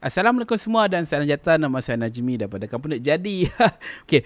Assalamualaikum semua dan salam sejahtera nama saya Najmi daripada Kampung Jadi. okay,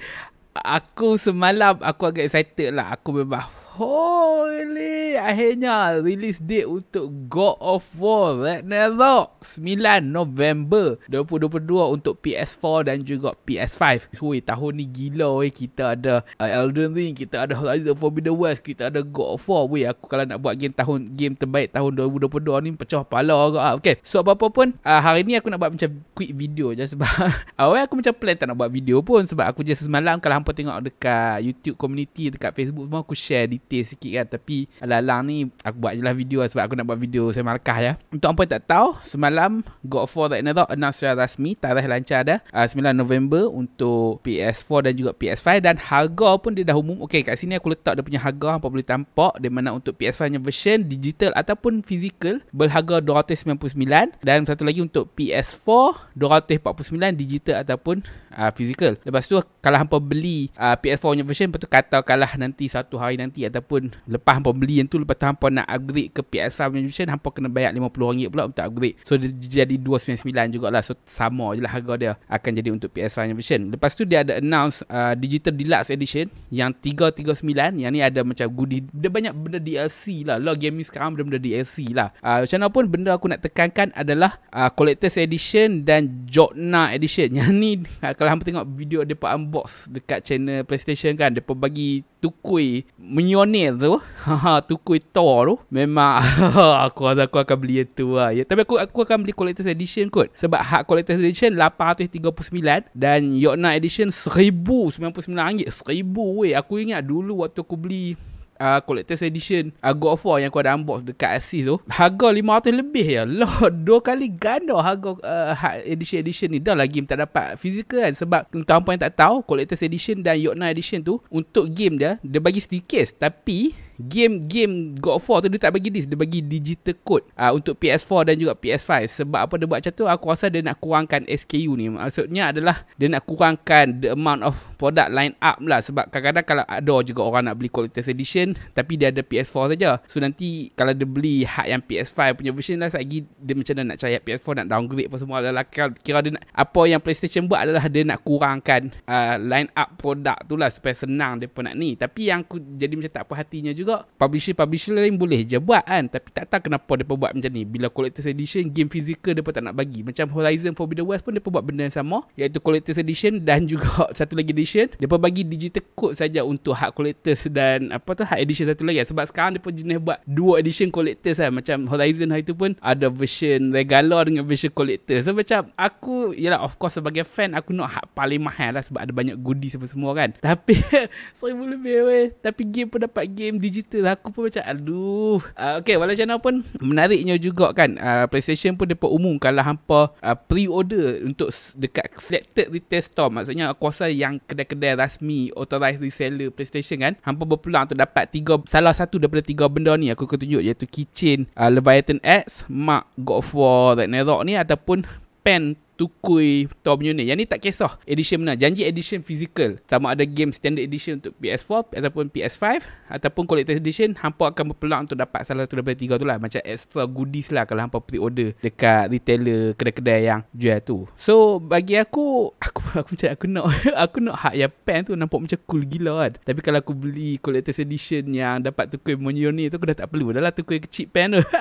Aku semalam aku agak excited lah. Aku memang Holy Akhirnya Release date untuk God of War Ragnarok 9 November 2022 Untuk PS4 Dan juga PS5 So weh Tahun ni gila weh Kita ada uh, Elden Ring Kita ada Horizon Forbidden West Kita ada God of War Weh aku kalau nak buat game tahun Game terbaik tahun 2022 ni Pecah kepala agak lah Okay So apa-apa pun uh, Hari ni aku nak buat macam Quick video je sebab Awal aku macam plan tak nak buat video pun Sebab aku just semalam Kalau hampa tengok dekat YouTube community Dekat Facebook semua Aku share di detail sikit kan Tapi alang-alang ni Aku buat je lah video lah Sebab aku nak buat video Saya markah ya Untuk apa tak tahu Semalam God of War The Another Announce secara rasmi Tarikh lancar dah uh, ah, 9 November Untuk PS4 dan juga PS5 Dan harga pun dia dah umum Okay kat sini aku letak Dia punya harga Apa boleh tampak Di mana untuk PS5 nya version Digital ataupun physical Berharga RM299 Dan satu lagi untuk PS4 RM249 Digital ataupun uh, physical Lepas tu kalau hampa beli uh, ah, PS4 nya version Lepas tu kata kalah nanti Satu hari nanti ataupun lepas hampa beli yang tu lepas tu hampa nak upgrade ke PS5 version hampa kena bayar RM50 pula untuk upgrade so dia jadi RM299 jugalah so sama je lah harga dia akan jadi untuk PS5 version lepas tu dia ada announce uh, digital deluxe edition yang RM339 yang ni ada macam goodie dia banyak benda DLC lah lah gaming sekarang benda-benda DLC lah uh, macam mana pun benda aku nak tekankan adalah uh, collector's edition dan Jotna edition yang ni kalau hampa tengok video dia unbox dekat channel PlayStation kan dia bagi tukui Menyonir tu ha, Tukui Thor tu Memang Aku rasa aku akan beli yang tu lah. ya, Tapi aku aku akan beli Collector's Edition kot Sebab hak Collector's Edition 839 Dan Yokna Edition 1099 ringgit 1000 weh Aku ingat dulu Waktu aku beli uh, collector's edition uh, God of War yang kau ada unbox dekat Asis tu harga 500 lebih ya Loh, dua kali ganda harga uh, ha, edition edition ni dah lah game tak dapat fizikal kan sebab kawan-kawan yang tak tahu collector's edition dan Yotna edition tu untuk game dia dia bagi sticker tapi game-game God of War tu dia tak bagi disk dia bagi digital code uh, untuk PS4 dan juga PS5 sebab apa dia buat macam tu aku rasa dia nak kurangkan SKU ni maksudnya adalah dia nak kurangkan the amount of product line up lah sebab kadang-kadang kalau ada juga orang nak beli collector's edition tapi dia ada PS4 saja so nanti kalau dia beli hak yang PS5 punya version lah lagi dia macam nak cari PS4 nak downgrade apa semua adalah kira dia nak, apa yang PlayStation buat adalah dia nak kurangkan uh, line up produk tu lah supaya senang dia pun nak ni tapi yang aku jadi macam tak apa hatinya juga juga Publisher-publisher lain boleh je buat kan Tapi tak tahu kenapa mereka buat macam ni Bila collector's edition game fizikal mereka tak nak bagi Macam Horizon Forbidden West pun mereka buat benda yang sama Iaitu collector's edition dan juga satu lagi edition Mereka bagi digital code saja untuk hard collector's dan apa tu hard edition satu lagi kan. Sebab sekarang mereka jenis buat dua edition collector's kan Macam Horizon hari tu pun ada version regular dengan version collector's So macam aku Yalah of course sebagai fan aku nak hak paling mahal lah Sebab ada banyak goodies semua kan Tapi Seribu lebih weh Tapi game pun dapat game digital digital aku pun macam aduh uh, okey walau macam mana pun menariknya juga kan uh, PlayStation pun dapat umum kalau hampa uh, pre-order untuk dekat selected retail store maksudnya kuasa yang kedai-kedai rasmi authorized reseller PlayStation kan hampa berpulang untuk dapat tiga salah satu daripada tiga benda ni aku akan tunjuk iaitu Kitchen uh, Leviathan X Mark God of War Ragnarok ni ataupun pen tukui Tom Yunin. Yang ni tak kisah edition mana. Janji edition physical. Sama ada game standard edition untuk PS4 ataupun PS5 ataupun collector edition. Hampa akan berpeluang untuk dapat salah satu daripada tiga tu lah. Macam extra goodies lah kalau hampa pre-order dekat retailer kedai-kedai yang jual tu. So bagi aku, aku aku macam aku nak aku nak hak yang pen tu nampak macam cool gila kan. Tapi kalau aku beli collector edition yang dapat tukui Tom Yunin tu aku dah tak perlu. Dah lah tukui kecil pen tu.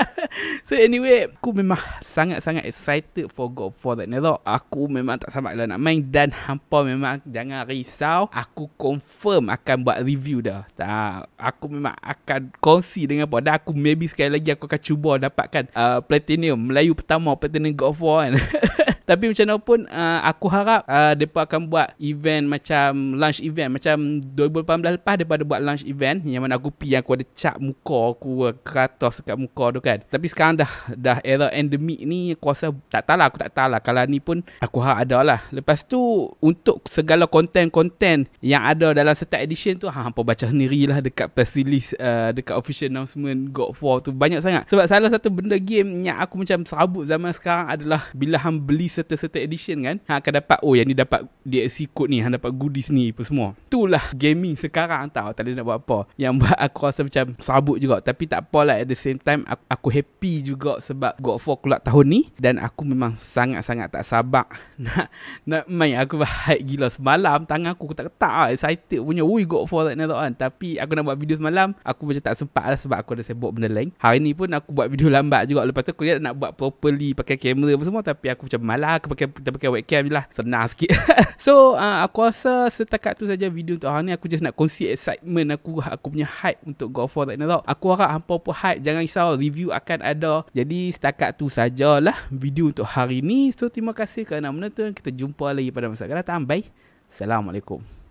so anyway, aku memang sangat-sangat excited for God for that Nether. Aku memang tak sabar lah nak main dan hampa memang jangan risau. Aku confirm akan buat review dah. Tak, aku memang akan kongsi dengan apa pada aku maybe sekali lagi aku akan cuba dapatkan uh, platinum Melayu pertama platinum God For War kan. Tapi macam mana pun uh, aku harap uh, depa akan buat event macam lunch event macam 2018 lepas depa ada buat lunch event yang mana aku pi aku ada cap muka aku keratos dekat muka tu kan. Tapi sekarang dah dah era endemic ni aku rasa tak tahulah aku tak tahulah kalau ni pun aku harap ada lah. Lepas tu untuk segala konten-konten yang ada dalam setiap edition tu ha, hampa baca lah dekat press release uh, dekat official announcement God 4 tu banyak sangat. Sebab salah satu benda game yang aku macam serabut zaman sekarang adalah bila hang beli certain-certain edition kan ha, akan dapat oh yang ni dapat DLC code ni hang dapat goodies ni apa semua itulah gaming sekarang tau tak ada nak buat apa yang buat aku rasa macam sabuk juga tapi tak lah. at the same time aku, aku happy juga sebab God of War keluar tahun ni dan aku memang sangat-sangat tak sabar nak nak main aku hype gila semalam tangan aku aku tak ketak lah excited punya wui God of War tak nak kan tapi aku nak buat video semalam aku macam tak sempat lah sebab aku ada sebab benda lain hari ni pun aku buat video lambat juga lepas tu aku nak buat properly pakai kamera apa semua tapi aku macam malam lah aku pakai kita pakai webcam lah, senang sikit so uh, aku rasa setakat tu saja video untuk hari ni aku just nak kongsi excitement aku aku punya hype untuk God of War Ragnarok aku harap hampa pun hype jangan risau review akan ada jadi setakat tu sajalah video untuk hari ni so terima kasih kerana menonton kita jumpa lagi pada masa akan datang bye assalamualaikum